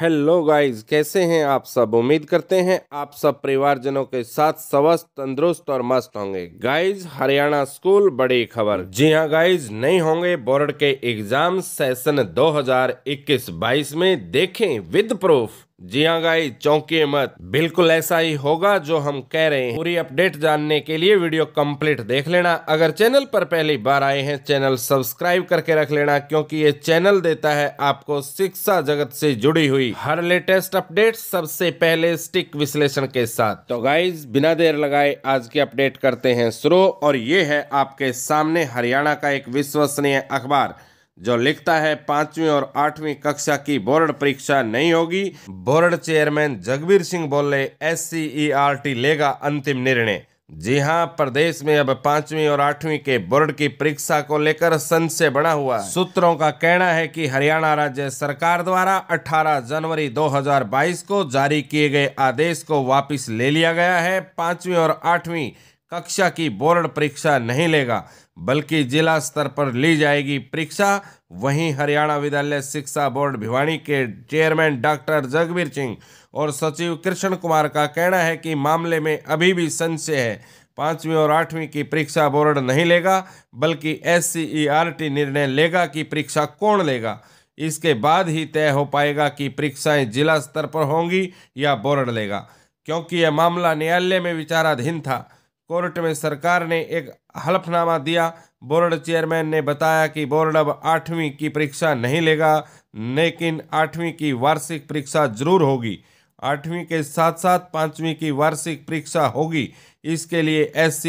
hello guys कैसे हैं आप सब उम्मीद करते हैं आप सब परिवारजनों के साथ स्वस्थ तंदुरुस्त और मस्त होंगे गाइस हरियाणा स्कूल बड़ी खबर जी हां गाइस नहीं होंगे बोर्ड के एग्जाम सेशन 2021-22 में देखें विद प्रूफ जी हाँ गाई चौंकिए मत बिल्कुल ऐसा ही होगा जो हम कह रहे हैं पूरी अपडेट जानने के लिए वीडियो कंप्लीट देख लेना अगर चैनल पर पहली बार आए हैं चैनल सब्सक्राइब करके रख लेना क्योंकि ये चैनल देता है आपको शिक्षा जगत से जुड़ी हुई हर लेटेस्ट अपडेट सबसे पहले स्टिक विश्लेषण के साथ तो गाइज बिना देर लगाए आज की अपडेट करते हैं शुरू और ये है आपके सामने हरियाणा का एक विश्वसनीय अखबार जो लिखता है पांचवी और आठवीं कक्षा की बोर्ड परीक्षा नहीं होगी बोर्ड चेयरमैन जगबीर सिंह बोले एस -E लेगा अंतिम निर्णय जी हाँ प्रदेश में अब पांचवी और आठवीं के बोर्ड की परीक्षा को लेकर संशय बना हुआ सूत्रों का कहना है कि हरियाणा राज्य सरकार द्वारा 18 जनवरी 2022 को जारी किए गए आदेश को वापस ले लिया गया है पांचवी और आठवीं कक्षा की बोर्ड परीक्षा नहीं लेगा बल्कि जिला स्तर पर ली जाएगी परीक्षा वहीं हरियाणा विद्यालय शिक्षा बोर्ड भिवानी के चेयरमैन डॉक्टर जगवीर सिंह और सचिव कृष्ण कुमार का कहना है कि मामले में अभी भी संशय है पाँचवीं और आठवीं की परीक्षा बोर्ड नहीं लेगा बल्कि एस निर्णय लेगा कि परीक्षा कौन लेगा इसके बाद ही तय हो पाएगा कि परीक्षाएं जिला स्तर पर होंगी या बोर्ड लेगा क्योंकि यह मामला न्यायालय में विचाराधीन था कोर्ट में सरकार ने एक हलफनामा दिया बोर्ड चेयरमैन ने बताया कि बोर्ड अब आठवीं की परीक्षा नहीं लेगा लेकिन आठवीं की वार्षिक परीक्षा जरूर होगी आठवीं के साथ साथ पाँचवीं की वार्षिक परीक्षा होगी इसके लिए एस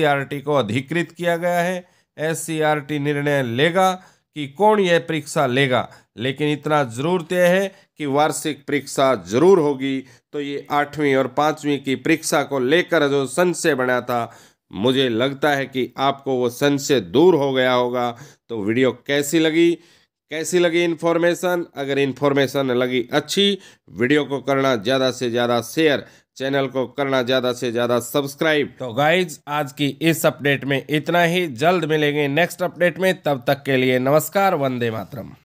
को अधिकृत किया गया है एस निर्णय लेगा कि कौन यह परीक्षा लेगा लेकिन इतना जरूर तय है कि वार्षिक परीक्षा जरूर होगी तो ये आठवीं और पाँचवीं की परीक्षा को लेकर जो संशय बना था मुझे लगता है कि आपको वो संशय से दूर हो गया होगा तो वीडियो कैसी लगी कैसी लगी इन्फॉर्मेशन अगर इन्फॉर्मेशन लगी अच्छी वीडियो को करना ज़्यादा से ज़्यादा शेयर चैनल को करना ज़्यादा से ज़्यादा सब्सक्राइब तो गाइज आज की इस अपडेट में इतना ही जल्द मिलेंगे नेक्स्ट अपडेट में तब तक के लिए नमस्कार वंदे मातरम